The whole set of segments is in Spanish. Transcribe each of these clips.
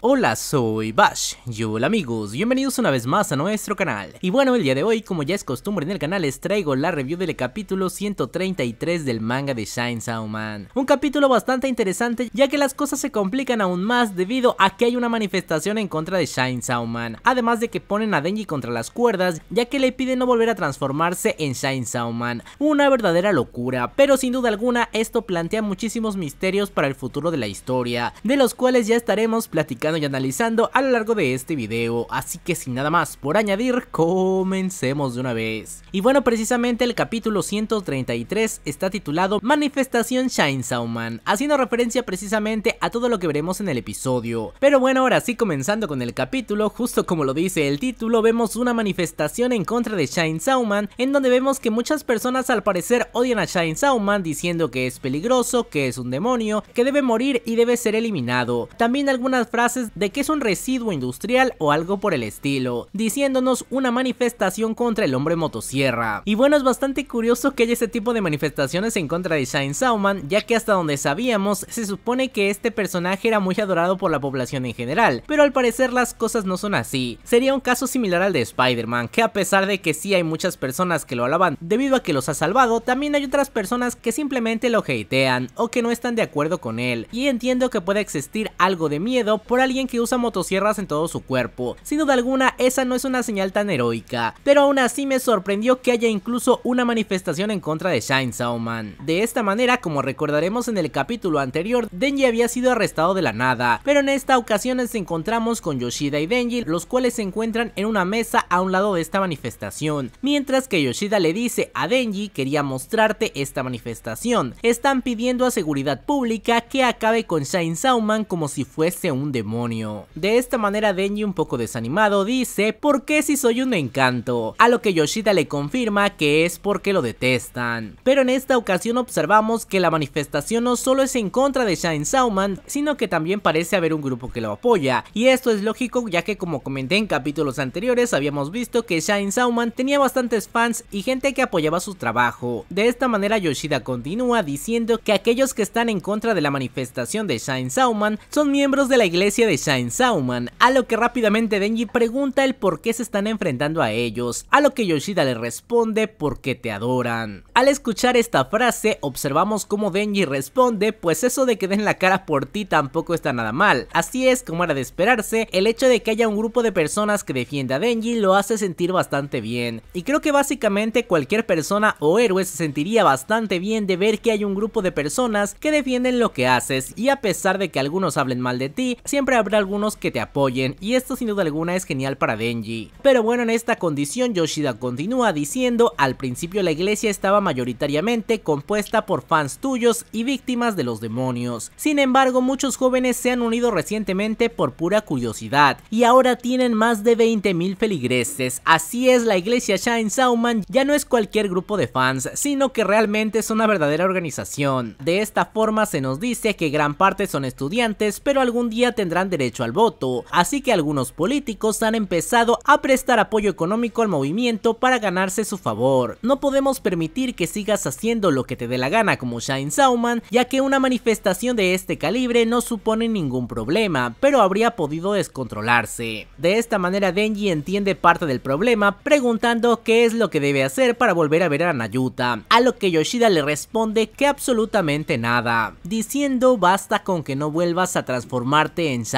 Hola, soy Bash, y hola amigos, bienvenidos una vez más a nuestro canal. Y bueno, el día de hoy, como ya es costumbre en el canal, les traigo la review del capítulo 133 del manga de Shine Man. Un capítulo bastante interesante, ya que las cosas se complican aún más debido a que hay una manifestación en contra de Shine Man, además de que ponen a Denji contra las cuerdas, ya que le piden no volver a transformarse en Shine Man. Una verdadera locura, pero sin duda alguna esto plantea muchísimos misterios para el futuro de la historia, de los cuales ya estaremos platicando y analizando a lo largo de este video, así que sin nada más por añadir, comencemos de una vez. Y bueno, precisamente el capítulo 133 está titulado Manifestación Shine Sauman, haciendo referencia precisamente a todo lo que veremos en el episodio. Pero bueno, ahora sí comenzando con el capítulo, justo como lo dice el título, vemos una manifestación en contra de Shine Sauman, en donde vemos que muchas personas al parecer odian a Shine Sauman diciendo que es peligroso, que es un demonio, que debe morir y debe ser eliminado. También algunas frases de que es un residuo industrial o algo por el estilo, diciéndonos una manifestación contra el hombre motosierra. Y bueno, es bastante curioso que haya este tipo de manifestaciones en contra de Shine Sauman, ya que hasta donde sabíamos, se supone que este personaje era muy adorado por la población en general, pero al parecer las cosas no son así. Sería un caso similar al de Spider-Man, que a pesar de que sí hay muchas personas que lo alaban debido a que los ha salvado, también hay otras personas que simplemente lo hatean o que no están de acuerdo con él, y entiendo que puede existir algo de miedo por alguien que usa motosierras en todo su cuerpo. Sin duda alguna, esa no es una señal tan heroica, pero aún así me sorprendió que haya incluso una manifestación en contra de Shine Sauman. De esta manera, como recordaremos en el capítulo anterior, Denji había sido arrestado de la nada, pero en esta ocasión nos encontramos con Yoshida y Denji, los cuales se encuentran en una mesa a un lado de esta manifestación, mientras que Yoshida le dice a Denji quería mostrarte esta manifestación, están pidiendo a seguridad pública que acabe con Shine Sauman como si fuese un demonio. De esta manera Denji un poco desanimado dice ¿Por qué si soy un encanto? A lo que Yoshida le confirma que es porque lo detestan. Pero en esta ocasión observamos que la manifestación no solo es en contra de Shine Sauman, sino que también parece haber un grupo que lo apoya. Y esto es lógico ya que como comenté en capítulos anteriores habíamos visto que Shine Sauman tenía bastantes fans y gente que apoyaba su trabajo. De esta manera Yoshida continúa diciendo que aquellos que están en contra de la manifestación de Shine Sauman son miembros de la iglesia de de Shine Sauman, a lo que rápidamente Denji pregunta el por qué se están enfrentando a ellos, a lo que Yoshida le responde porque te adoran. Al escuchar esta frase, observamos cómo Denji responde, pues eso de que den la cara por ti tampoco está nada mal. Así es, como era de esperarse, el hecho de que haya un grupo de personas que defienda a Denji lo hace sentir bastante bien. Y creo que básicamente cualquier persona o héroe se sentiría bastante bien de ver que hay un grupo de personas que defienden lo que haces y a pesar de que algunos hablen mal de ti, siempre habrá algunos que te apoyen y esto sin duda alguna es genial para Denji. Pero bueno, en esta condición Yoshida continúa diciendo, al principio la iglesia estaba mayoritariamente compuesta por fans tuyos y víctimas de los demonios. Sin embargo, muchos jóvenes se han unido recientemente por pura curiosidad y ahora tienen más de 20.000 feligreses. Así es, la iglesia Shine Sauman ya no es cualquier grupo de fans, sino que realmente es una verdadera organización. De esta forma se nos dice que gran parte son estudiantes, pero algún día tendrán derecho al voto, así que algunos políticos han empezado a prestar apoyo económico al movimiento para ganarse su favor. No podemos permitir que sigas haciendo lo que te dé la gana como Shine Sauman, ya que una manifestación de este calibre no supone ningún problema, pero habría podido descontrolarse. De esta manera Denji entiende parte del problema preguntando qué es lo que debe hacer para volver a ver a Nayuta, a lo que Yoshida le responde que absolutamente nada, diciendo basta con que no vuelvas a transformarte en Shine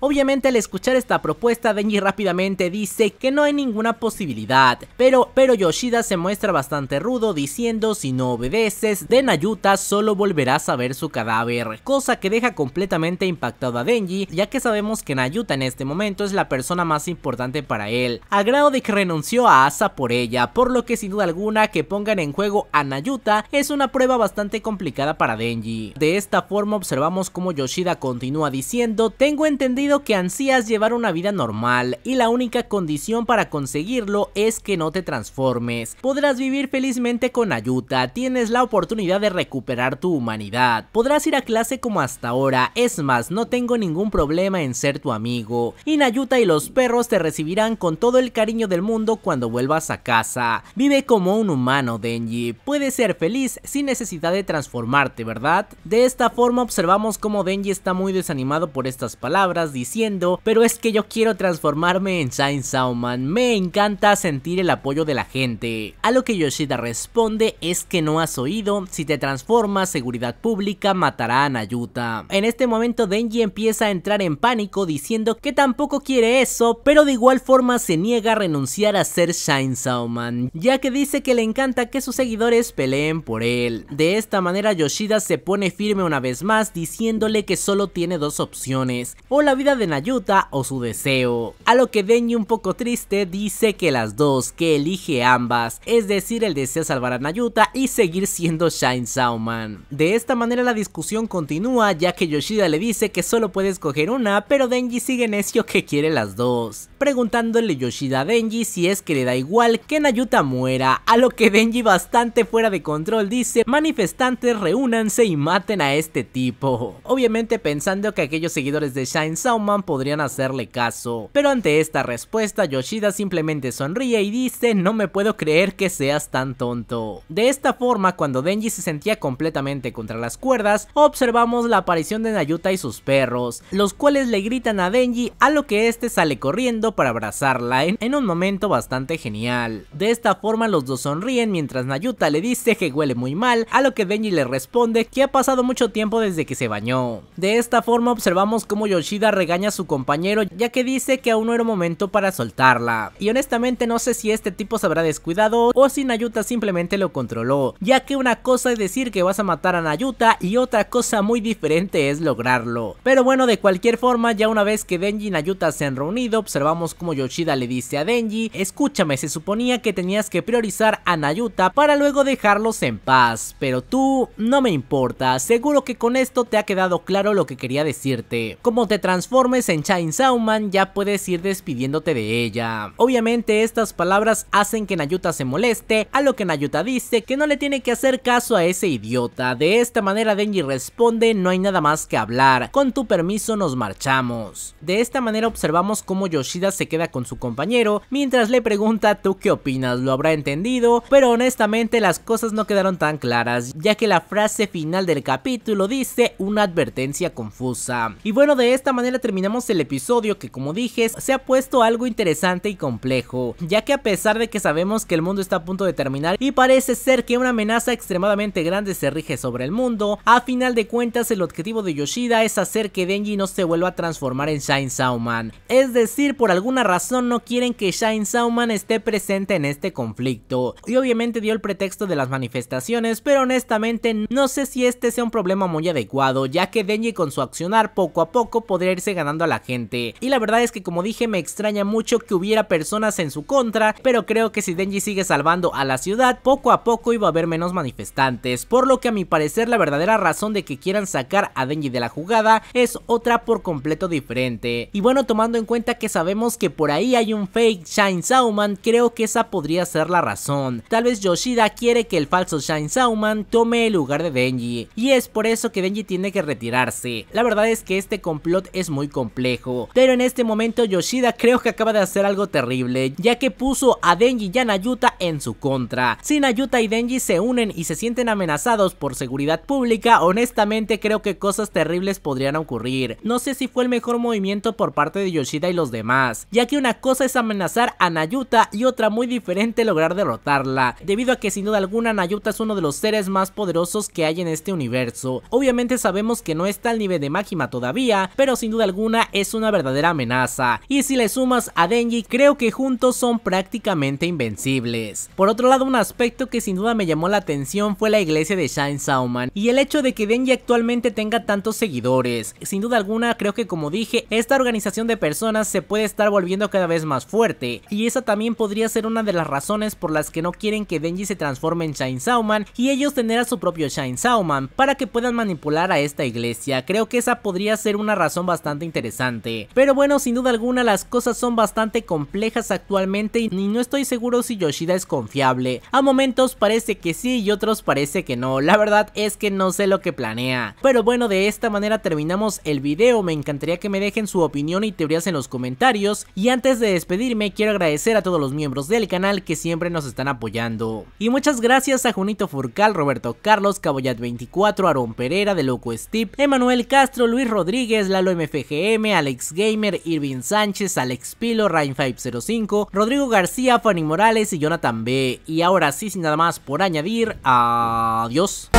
Obviamente al escuchar esta propuesta, Denji rápidamente dice que no hay ninguna posibilidad, pero, pero Yoshida se muestra bastante rudo diciendo si no obedeces de Nayuta solo volverás a ver su cadáver, cosa que deja completamente impactado a Denji ya que sabemos que Nayuta en este momento es la persona más importante para él, a grado de que renunció a Asa por ella, por lo que sin duda alguna que pongan en juego a Nayuta es una prueba bastante complicada para Denji. De esta forma observamos como Yoshida continúa diciendo tengo entendido que ansías llevar una vida normal y la única condición para conseguirlo es que no te transformes. Podrás vivir felizmente con Ayuta, tienes la oportunidad de recuperar tu humanidad, podrás ir a clase como hasta ahora, es más, no tengo ningún problema en ser tu amigo. Y Nayuta y los perros te recibirán con todo el cariño del mundo cuando vuelvas a casa. Vive como un humano, Denji, puedes ser feliz sin necesidad de transformarte, ¿verdad? De esta forma observamos cómo Denji está muy desanimado por estas palabras diciendo, pero es que yo quiero transformarme en Shine Sauman, me encanta sentir el apoyo de la gente. A lo que Yoshida responde es que no has oído, si te transformas seguridad pública matará a Nayuta. En este momento Denji empieza a entrar en pánico diciendo que tampoco quiere eso, pero de igual forma se niega a renunciar a ser Shine Sauman, ya que dice que le encanta que sus seguidores peleen por él. De esta manera Yoshida se pone firme una vez más diciéndole que solo tiene dos opciones opciones o la vida de Nayuta o su deseo. A lo que Denji un poco triste dice que las dos, que elige ambas, es decir el deseo salvar a Nayuta y seguir siendo Shine Sauman. De esta manera la discusión continúa ya que Yoshida le dice que solo puede escoger una pero Denji sigue necio que quiere las dos, preguntándole Yoshida a Denji si es que le da igual que Nayuta muera, a lo que Denji bastante fuera de control dice manifestantes reúnanse y maten a este tipo, obviamente pensando que aquello seguidores de Shine Sauman podrían hacerle caso. Pero ante esta respuesta, Yoshida simplemente sonríe y dice, no me puedo creer que seas tan tonto. De esta forma, cuando Denji se sentía completamente contra las cuerdas, observamos la aparición de Nayuta y sus perros, los cuales le gritan a Denji a lo que este sale corriendo para abrazarla en, un momento bastante genial. De esta forma los dos sonríen mientras Nayuta le dice que huele muy mal, a lo que Denji le responde que ha pasado mucho tiempo desde que se bañó. De esta forma observamos observamos cómo Yoshida regaña a su compañero ya que dice que aún no era momento para soltarla. Y honestamente no sé si este tipo se habrá descuidado o si Nayuta simplemente lo controló, ya que una cosa es decir que vas a matar a Nayuta y otra cosa muy diferente es lograrlo. Pero bueno, de cualquier forma, ya una vez que Denji y Nayuta se han reunido, observamos cómo Yoshida le dice a Denji, escúchame, se suponía que tenías que priorizar a Nayuta para luego dejarlos en paz, pero tú no me importa, seguro que con esto te ha quedado claro lo que quería decir como te transformes en Chainsaw Man ya puedes ir despidiéndote de ella. Obviamente estas palabras hacen que Nayuta se moleste, a lo que Nayuta dice que no le tiene que hacer caso a ese idiota. De esta manera Denji responde no hay nada más que hablar, con tu permiso nos marchamos. De esta manera observamos cómo Yoshida se queda con su compañero mientras le pregunta tú qué opinas, lo habrá entendido, pero honestamente las cosas no quedaron tan claras ya que la frase final del capítulo dice una advertencia confusa. Y bueno, de esta manera terminamos el episodio que como dije, se ha puesto algo interesante y complejo, ya que a pesar de que sabemos que el mundo está a punto de terminar y parece ser que una amenaza extremadamente grande se rige sobre el mundo, a final de cuentas el objetivo de Yoshida es hacer que Denji no se vuelva a transformar en Shine Sauman, es decir, por alguna razón no quieren que Shine Sauman esté presente en este conflicto, y obviamente dio el pretexto de las manifestaciones, pero honestamente no sé si este sea un problema muy adecuado, ya que Denji con su accionar poco a poco podría irse ganando a la gente. Y la verdad es que como dije me extraña mucho que hubiera personas en su contra, pero creo que si Denji sigue salvando a la ciudad, poco a poco iba a haber menos manifestantes, por lo que a mi parecer la verdadera razón de que quieran sacar a Denji de la jugada es otra por completo diferente. Y bueno, tomando en cuenta que sabemos que por ahí hay un fake Shine Sauman, creo que esa podría ser la razón. Tal vez Yoshida quiere que el falso Shine Sauman tome el lugar de Denji, y es por eso que Denji tiene que retirarse. La verdad es que que este complot es muy complejo. Pero en este momento Yoshida creo que acaba de hacer algo terrible, ya que puso a Denji y a Nayuta en su contra. Si Nayuta y Denji se unen y se sienten amenazados por seguridad pública, honestamente creo que cosas terribles podrían ocurrir. No sé si fue el mejor movimiento por parte de Yoshida y los demás, ya que una cosa es amenazar a Nayuta y otra muy diferente lograr derrotarla, debido a que sin duda alguna Nayuta es uno de los seres más poderosos que hay en este universo. Obviamente sabemos que no está al nivel de Magima todavía, pero sin duda alguna es una verdadera amenaza. Y si le sumas a Denji, creo que juntos son prácticamente invencibles. Por otro lado, un aspecto que sin duda me llamó la atención fue la iglesia de Shine Sauman y el hecho de que Denji actualmente tenga tantos seguidores. Sin duda alguna, creo que como dije, esta organización de personas se puede estar volviendo cada vez más fuerte y esa también podría ser una de las razones por las que no quieren que Denji se transforme en Shine Sauman y ellos tener a su propio Shine Sauman para que puedan manipular a esta iglesia. Creo que esa podría ser una razón bastante interesante. Pero bueno, sin duda alguna las cosas son bastante complejas actualmente y no estoy seguro si Yoshida es confiable. A momentos parece que sí y otros parece que no, la verdad es que no sé lo que planea. Pero bueno, de esta manera terminamos el video, me encantaría que me dejen su opinión y teorías en los comentarios. Y antes de despedirme quiero agradecer a todos los miembros del canal que siempre nos están apoyando. Y muchas gracias a Junito Furcal, Roberto Carlos, Caboyat24, Aaron Pereira, De Loco Steve, Emanuel Castro, Luis Rodríguez, Lalo MFGM, Alex Gamer, Irving Sánchez, Alex Pilo, Rain505, Rodrigo García, Fanny Morales y Jonathan B. Y ahora sí, sin nada más por añadir, adiós.